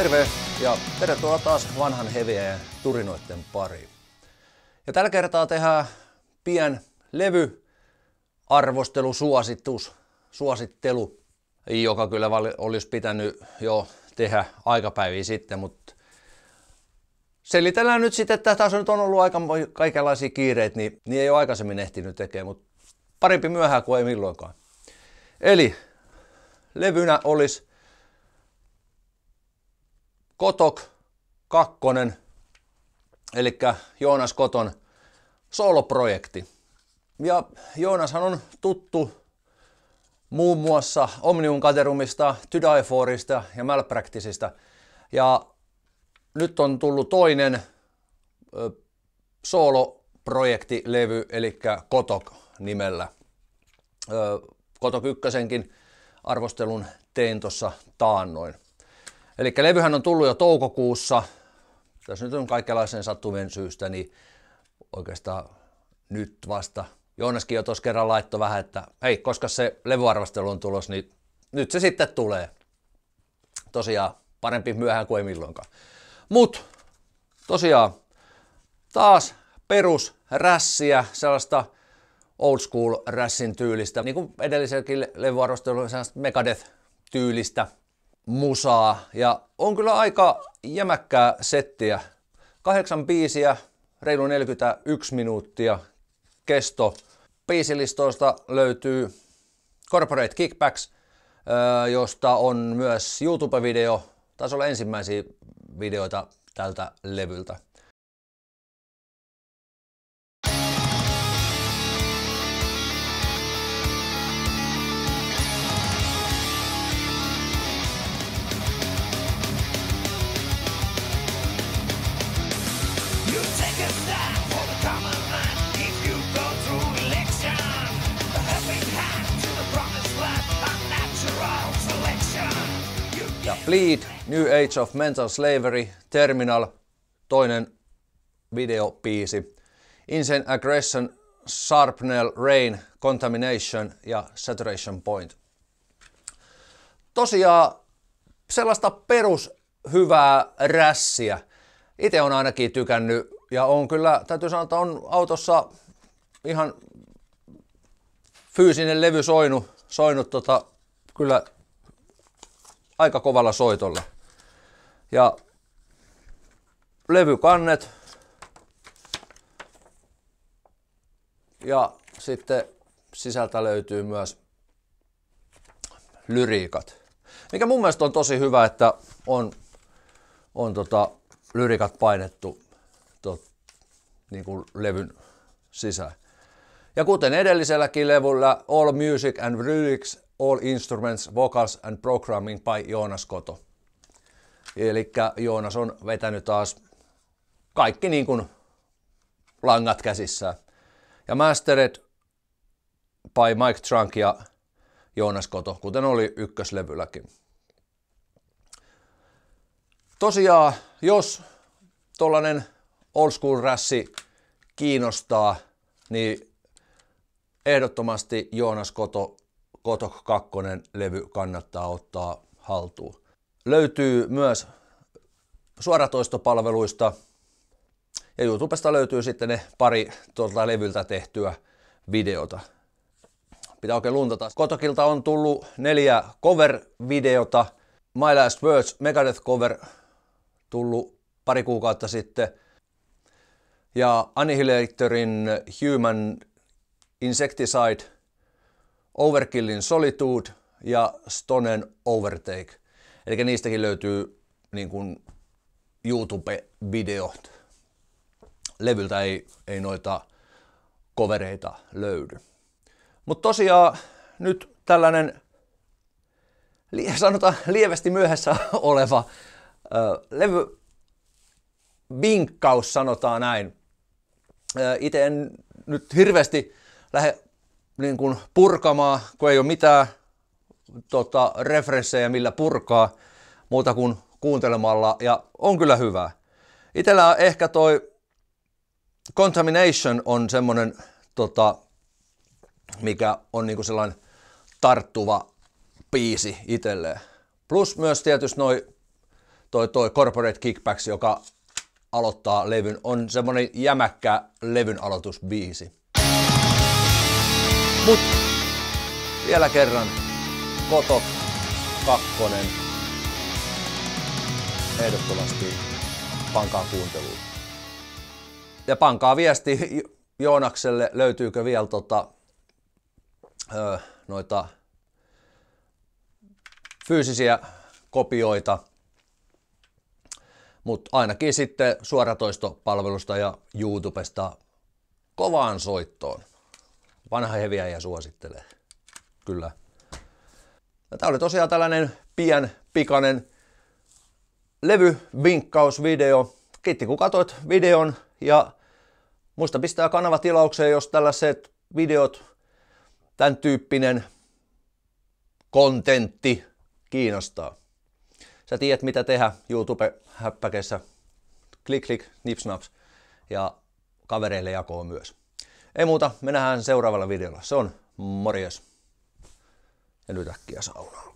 Terve ja tervetuloa taas vanhan heviäjän turinoiden pari. Ja tällä kertaa tehdään pien levy arvostelu, suositus, suosittelu, joka kyllä olisi pitänyt jo tehdä aikapäiviä sitten, mutta selitellään nyt sitten, että tässä nyt on ollut aika kaikenlaisia kiireitä, niin, niin ei ole aikaisemmin ehtinyt tekemään, mutta parempi myöhään kuin ei milloinkaan. Eli levynä olisi Kotok kakkonen, eli Joonas Koton soloprojekti. Ja Joonashan on tuttu muun muassa Omnium Caterumista, Tydaiforista Forista ja Malpracticeista. Ja nyt on tullut toinen soloprojektilevy, eli Kotok nimellä. Kotok ykkösenkin arvostelun tein tuossa taannoin. Eli levyhän on tullut jo toukokuussa. Tässä nyt on kaikenlaisen sattuvien syystä, niin oikeastaan nyt vasta. Joonaskin jo tuossa kerran laittoi vähän, että hei, koska se levyarvostelu on tulos, niin nyt se sitten tulee. Tosiaan parempi myöhään kuin ei milloinkaan. Mut tosiaan taas perus rässiä, sellaista old school rässin tyylistä, niin kuin edelliselläkin levyarvostelulla sellaista Megadeth tyylistä musaa ja on kyllä aika jämäkkää settiä. Kahdeksan biisiä, reilu 41 minuuttia kesto. Biisilistoista löytyy Corporate Kickbacks, josta on myös YouTube-video. Taisi olla ensimmäisiä videoita tältä levyltä. Bleed, New Age of Mental Slavery, Terminal, toinen videopiisi. Insane Aggression, Sharpnel, Rain, Contamination ja Saturation Point. Tosiaan sellaista perushyvää rässiä. Itse on ainakin tykännyt ja on kyllä, täytyy sanoa, että on autossa ihan fyysinen levy soinut, soinut tota, kyllä aika kovalla soitolla. Ja levykannet ja sitten sisältä löytyy myös lyriikat. Mikä mun mielestä on tosi hyvä, että on, on tota, lyriikat painettu tot, niin kuin levyn sisään. Ja kuten edelliselläkin levyllä All Music and Lyrics all instruments, vocals and programming by Joonas Koto. Eli Joonas on vetänyt taas kaikki niin kuin langat käsissään. Ja mastered by Mike Trunk ja Joonas Koto, kuten oli ykköslevylläkin. Tosiaan, jos tollanen old school rassi kiinnostaa, niin ehdottomasti Joonas Koto Kotok 2 levy kannattaa ottaa haltuun. Löytyy myös suoratoistopalveluista ja YouTubesta löytyy sitten ne pari tuolta levyltä tehtyä videota. Pitää oikein luntata. Kotokilta on tullut neljä cover-videota. My Last Words Megadeth cover tullut pari kuukautta sitten. Ja Annihilatorin Human Insecticide – Overkillin Solitude ja Stonen Overtake. Eli niistäkin löytyy niin kuin YouTube-videot. Levyltä ei, ei noita kovereita löydy. Mutta tosiaan nyt tällainen sanotaan lievästi myöhässä oleva ö, levy vinkkaus, sanotaan näin. Itse en nyt hirveästi lähde niin kuin purkamaan, kun ei ole mitään tota, referenssejä millä purkaa muuta kuin kuuntelemalla ja on kyllä hyvä. Itellä ehkä toi Contamination on semmonen, tota, mikä on niinku sellainen tarttuva biisi itselleen. Plus myös tietysti noi, toi, toi Corporate Kickbacks, joka aloittaa levyn, on semmoinen jämäkkä levyn aloitusbiisi. Mut vielä kerran Koto kakkonen ehdottomasti pankaa kuunteluun. Ja pankaa viesti Joonakselle, löytyykö vielä tota, ö, noita fyysisiä kopioita, mutta ainakin sitten suoratoistopalvelusta ja YouTubesta kovaan soittoon vanha ja suosittelee. Kyllä. Ja tämä oli tosiaan tällainen pien, pikainen levyvinkkausvideo. Kiitti kun katsoit videon ja muista pistää kanava tilaukseen, jos tällaiset videot, tämän tyyppinen kontentti kiinnostaa. Sä tiedät mitä tehdä YouTube-häppäkessä. Klik, klik, nips, naps. Ja kavereille jakoo myös. Ei muuta, me nähdään seuraavalla videolla. Se on morjes. Ja nyt äkkiä saunaan.